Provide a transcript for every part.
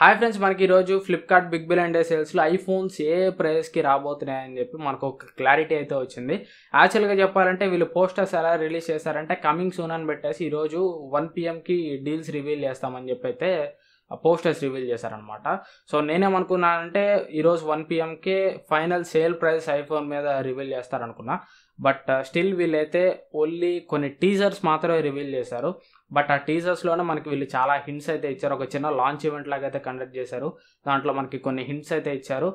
hi friends మనకి ఈరోజు Flipkart big billion day సేల్స్లో ఐఫోన్స్ ఏ ప్రైస్కి రాబోతున్నాయని చెప్పి మనకు ఒక క్లారిటీ అయితే వచ్చింది యాక్చువల్గా చెప్పాలంటే వీళ్ళు పోస్టర్స్ ఎలా రిలీజ్ చేశారంటే కమింగ్ సూన్ అని పెట్టేసి ఈరోజు వన్ పిఎంకి డీల్స్ రివీల్ చేస్తామని చెప్పి అయితే పోస్టర్స్ రివీల్ చేశారనమాట సో నేనేమనుకున్నానంటే ఈరోజు వన్ పిఎంకే ఫైనల్ సేల్ ప్రైస్ ఐఫోన్ మీద రివీల్ చేస్తారనుకున్నా బట్ స్టిల్ వీళ్ళైతే ఓన్లీ కొన్ని టీజర్స్ మాత్రమే రివీల్ చేశారు బట్ ఆ టీజర్స్లోనే మనకి వీళ్ళు చాలా హింట్స్ అయితే ఇచ్చారు ఒక చిన్న లాంచ్ ఈవెంట్ లాగా అయితే కండక్ట్ చేశారు దాంట్లో మనకి కొన్ని హింట్స్ అయితే ఇచ్చారు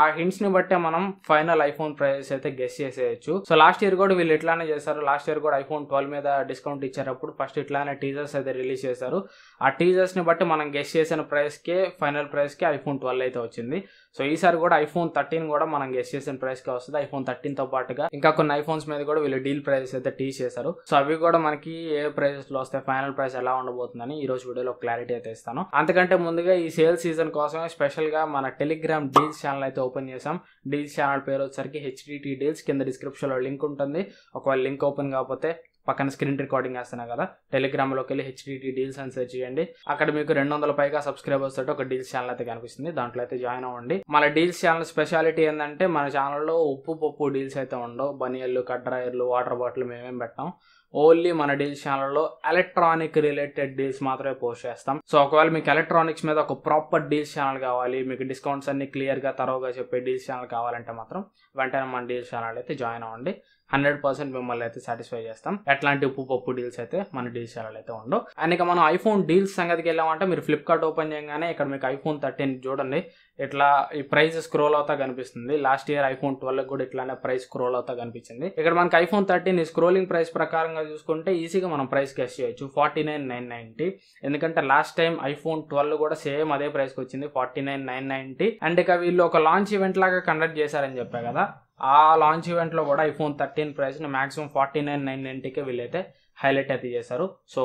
ఆ హింట్స్ని బట్టే మనం ఫైనల్ ఐఫోన్ ప్రైజెస్ అయితే గెస్ చేసేయచ్చు సో లాస్ట్ ఇయర్ కూడా వీళ్ళు ఇట్లానే చేశారు లాస్ట్ ఇయర్ కూడా ఐఫోన్ ట్వెల్వ్ మీద డిస్కౌంట్ ఇచ్చేటప్పుడు ఫస్ట్ ఇట్లానే టీజర్స్ అయితే రిలీజ్ చేశారు ఆ టీజర్స్ని బట్టి మనం గెస్ చేసిన ప్రైస్కే ఫైనల్ ప్రైస్కే ఐఫోన్ ట్వెల్వ్ అయితే వచ్చింది సో ఈసారి కూడా ఐఫోన్ థర్టీన్ కూడా మనం గెస్ చేసిన ప్రైస్కే వస్తుంది ఐఫోన్ థర్టీన్తో పాటుగా ఇంకా కొన్ని ఐఫోన్ ఫోన్స్ మీద కూడా వీళ్ళు డీల్ ప్రైజెస్ అయితే టీచ్ చేశారు సో అవి కూడా మనకి ఏ ప్రైజెస్ లో వస్తాయి ఫైనల్ ప్రైస్ ఎలా ఉండబోతుందని ఈ రోజు వీడియోలో క్లారిటీ అయితే ఇస్తాను అంతకంటే ముందుగా ఈ సేల్ సీజన్ కోసమే స్పెషల్ గా మన టెలిగ్రామ్ డీల్స్ ఛానల్ అయితే ఓపెన్ చేసాం డీల్స్ ఛానల్ పేరు వచ్చేసరికి హెచ్డిటి డీల్స్ కింద డిస్క్రిప్షన్ లో లింక్ ఉంటుంది ఒకవేళ లింక్ ఓపెన్ కాకపోతే పక్కన స్క్రీన్ రికార్డింగ్ వేస్తున్నా కదా టెలిగ్రామ్లోకి వెళ్ళి హెచ్డిటి డీల్స్ అని సెర్చ్ చేయండి అక్కడ మీకు రెండు వందల పైగా సబ్స్క్రైబర్స్ తోటి ఒక డీల్స్ ఛానల్ అయితే కనిపిస్తుంది దాంట్లో అయితే జాయిన్ అవ్వండి మన డీల్స్ ఛానల్ స్పెషాలిటీ ఏంటంటే మన ఛానల్లో ఉప్పు పప్పు డీల్స్ అయితే ఉండవు కట్ కట్టరాయర్లు వాటర్ బాటిల్ మేమేం పెట్టాం ఓన్లీ మన డీల్స్ ఛానల్లో ఎలక్ట్రానిక్ రిలేటెడ్ డీల్స్ మాత్రమే పోస్ట్ చేస్తాం సో ఒకవేళ మీకు ఎలక్ట్రానిక్స్ మీద ఒక ప్రాపర్ డీల్స్ ఛానల్ కావాలి మీకు డిస్కౌంట్స్ అన్ని క్లియర్గా తరోగా చెప్పే డీల్స్ ఛానల్ కావాలంటే మాత్రం వెంటనే మన డీల్స్ ఛానల్ అయితే జాయిన్ అవ్వండి హండ్రెడ్ పర్సెంట్ మిమ్మల్ని అయితే సాటిస్ఫై చేస్తాం ఎట్లాంటి ఉప్పు పప్పు డీల్స్ అయితే మన డీల్స్ ఛానల్ అయితే ఉండవు అండ్ ఇక మనం ఐఫోన్ డీల్స్ సంగతికి వెళ్ళామంటే మీరు ఫ్లిప్కార్ట్ ఓపెన్ చేయగానే ఇక్కడ మీకు ఐఫోన్ థర్టీన్ చూడండి ఇట్లా ఈ ప్రైస్ స్క్రోల్ అవుతా కనిపిస్తుంది లాస్ట్ ఇయర్ ఐఫోన్ ట్వెల్వ్ కూడా ఇట్లానే ప్రైస్ స్క్రోల్ అవుతా కనిపించింది ఇక్కడ మనకి ఐఫోన్ థర్టీన్ ఈ స్క్రోలింగ్ ప్రైస్ ప్రకారంగా విధంగా చూసుకుంటే ఈజీగా మనం ప్రైస్ క్యాష్ చేయొచ్చు ఫార్టీ నైన్ నైన్ నైంటీ ఎందుకంటే లాస్ట్ టైం ఐఫోన్ ట్వెల్వ్ కూడా సేమ్ అదే ప్రైస్కి వచ్చింది forty nine nine ninety and ఇక వీళ్ళు ఒక లాంచ్ ఈవెంట్ లాగా కండక్ట్ చేశారని చెప్పా కదా ఆ లాంచ్ ఈవెంట్లో కూడా ఐఫోన్ థర్టీన్ ప్రైస్ని మాక్సిమం ఫార్టీ నైన్ నైన్ నైంటీకే వీళ్ళైతే హైలైట్ అయితే చేశారు సో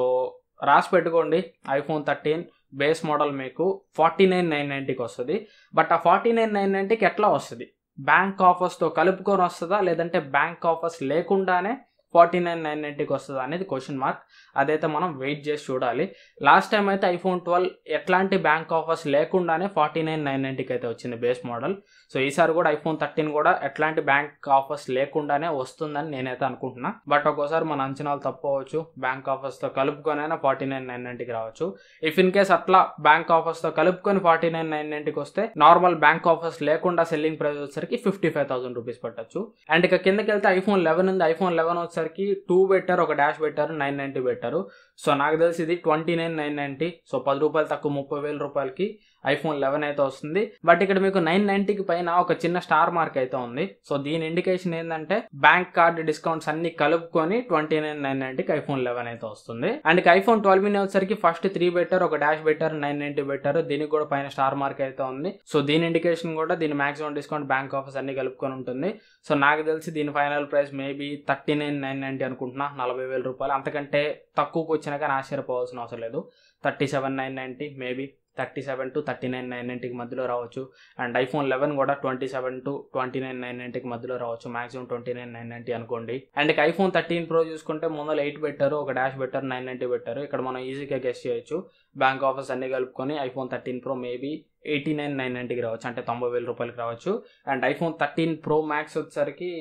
రాసి పెట్టుకోండి ఐఫోన్ థర్టీన్ బేస్ మోడల్ మీకు ఫార్టీ నైన్ నైన్ నైంటీకి వస్తుంది బట్ ఆ ఫార్టీ నైన్ నైన్ నైంటీకి ఎట్లా వస్తుంది బ్యాంక్ ఆఫర్స్తో కలుపుకొని వస్తుందా లేదంటే బ్యాంక్ ఆఫర్స్ లేకుండానే ఫార్టీ నైన్ నైన్ నైంటీకి వస్తుంది అనేది క్వశ్చన్ మార్క్ అదైతే మనం వెయిట్ చేసి చూడాలి లాస్ట్ టైం అయితే ఐఫోన్ ట్వెల్వ్ ఎట్లాంటి బ్యాంక్ ఆఫర్స్ లేకుండానే ఫార్టీ నైన్ నైన్ నైంటీకి అయితే వచ్చింది బేస్ మోడల్ సో ఈసారి కూడా ఐఫోన్ థర్టీన్ కూడా ఎట్లాంటి బ్యాంక్ ఆఫర్స్ లేకుండానే వస్తుందని నేనైతే అనుకుంటున్నా బట్ ఒక్కోసారి మన అంచనాలు తప్పవచ్చు బ్యాంక్ ఆఫర్స్తో కలుపుకొనైనా ఫార్టీ నైన్ నైన్ నైంటీకి రావచ్చు ఇఫ్ ఇన్ కేస్ అట్లా బ్యాంక్ ఆఫర్స్తో కలుపుకొని ఫార్టీ నైన్ నైన్ నైంటీకి వస్తే నార్మల్ బ్యాంక్ ఆఫర్స్ లేకుండా సెల్లింగ్ ప్రైస్ వచ్చేసరికి ఫిఫ్టీ ఫైవ్ థౌసండ్ రూపీస్ పట్టచ్చు అండ్ ఇక కిందకి వెళ్తే ఐఫోన్ లెవెన్ ఉంది ఐఫోన్ లెవెన్ వచ్చే వచ్చేసరికి టూ పెట్టారు ఒక డాష్ పెట్టారు నైన్ నైన్టీ పెట్టారు సో నాకు తెలిసి ఇది twenty nine nine ninety so పది రూపాయలు తక్కువ ముప్పై వేల రూపాయలకి ఐఫోన్ లెవెన్ అయితే వస్తుంది బట్ ఇక్కడ మీకు నైన్ నైన్టీకి పైన ఒక చిన్న స్టార్ మార్క్ అయితే ఉంది సో దీని ఇండికేషన్ ఏంటంటే బ్యాంక్ కార్డ్ డిస్కౌంట్స్ అన్ని కలుపుకొని ట్వంటీ నైన్ నైన్ నైన్టీకి ఐఫోన్ లెవెన్ అయితే వస్తుంది అండ్ ఇక ఐఫోన్ ట్వెల్వ్ మిన్ వచ్చేసరికి ఫస్ట్ త్రీ బెటర్ ఒక dash better nine ninety better దీనికి కూడా పైన స్టార్ మార్క్ అయితే ఉంది సో దీని ఇండికేషన్ కూడా దీని మాక్సిమం డిస్కౌంట్ బ్యాంక్ ఆఫీస్ అన్ని కలుపుకొని ఉంటుంది సో నాకు తెలిసి దీని final price maybe thirty nine nine ninety అనుకుంటున్నా నలభై వేల రూపాయలు అంతకంటే తక్కువకు వచ్చినా కానీ ఆశ్చర్యపోవాల్సిన అవసరం లేదు thirty seven nine ninety maybe thirty seven to thirty nine nine నైన్టీకి మధ్యలో రావచ్చు అండ్ ఐఫోన్ లెవెన్ కూడా twenty seven to twenty nine nine నైన్టీకి మధ్యలో రావచ్చు maximum twenty nine nine ninety అనుకోండి అండ్ ఇక ఐఫోన్ థర్టీన్ ప్రో చూసుకుంటే ముందర ఎయిట్ పెట్టారు ఒక డాష్ పెట్టారు నైన్ నైన్టీ పెట్టారు ఇక్కడ మనం ఈజీగా గెస్ట్ చేయొచ్చు బ్యాంక్ ఆఫర్స్ అన్ని కలుపుకొని iPhone thirteen pro maybe eighty nine nine నైన్టీకి రావచ్చు అంటే తొంభై వేల రూపాయలకి రావచ్చు and iPhone thirteen pro max వచ్చేసరికి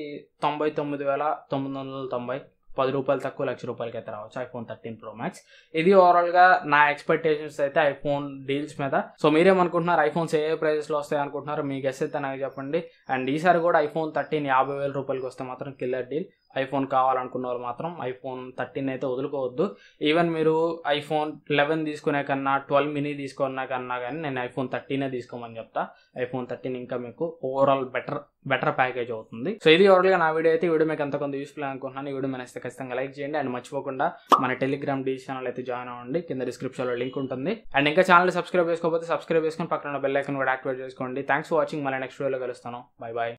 తొంభై తొమ్మిది వేల తొమ్మిది వందల తొంభై పది రూపాయలు తక్కువ లక్ష రూపాయలకి అయితే రావచ్చు ఐఫోన్ థర్టీన్ ప్రో మ్యాక్స్ ఇది ఓవరాల్ గా నా ఎక్స్పెక్టేషన్స్ అయితే ఐఫోన్ డీల్స్ మీద సో మీరేమనుకుంటున్నారు ఐఫోన్స్ ఏ ప్రైజెస్ లో వస్తాయి అనుకుంటున్నారు మీ గెస్ అయితే నాకు చెప్పండి అండ్ ఈసారి కూడా ఐఫోన్ థర్టీన్ యాభై వేల రూపాయలకి వస్తే మాత్రం కిల్లర్ డీల్ ఐఫోన్ కావాలనుకున్న వాళ్ళు మాత్రం ఐఫోన్ థర్టీన్ అయితే వదులుకోవద్దు ఈవెన్ మీరు ఐఫోన్ లెవెన్ తీసుకునే కన్నా ట్వెల్వ్ మినీ తీసుకున్నా కన్నా కానీ నేను ఐఫోన్ థర్టీనే తీసుకోమని చెప్తా ఐఫోన్ థర్టీన్ ఇంకా మీకు ఓవరాల్ బెటర్ బెటర్ ప్యాకేజ్ అవుతుంది సో ఇది ఓవరాల్గా నా వీడియో అయితే వీడియో మీకు ఎంత కొంత యూస్ఫుల్ అనుకుంటున్నాను ఈ వీడియో మనస్తే ఖచ్చితంగా లైక్ చేయండి అండ్ మర్చిపోకుండా మన టెలిగ్రామ్ డీ ఛానల్ అయితే జాయిన్ అవ్వండి కింద డిస్క్రిప్షన్లో లింక్ ఉంటుంది అండ్ ఇంకా ఛానల్ సబ్స్క్రైబ్ చేసుకోకపోతే సబ్స్క్రైబ్ చేసుకొని పక్కన బెల్ ఐకన్ కూడా యాక్టివేట్ చేసుకోండి థ్యాంక్స్ ఫర్ వాచింగ్ మళ్ళీ నెక్స్ట్ వీడియోలో కలుస్తాను బాయ్ బాయ్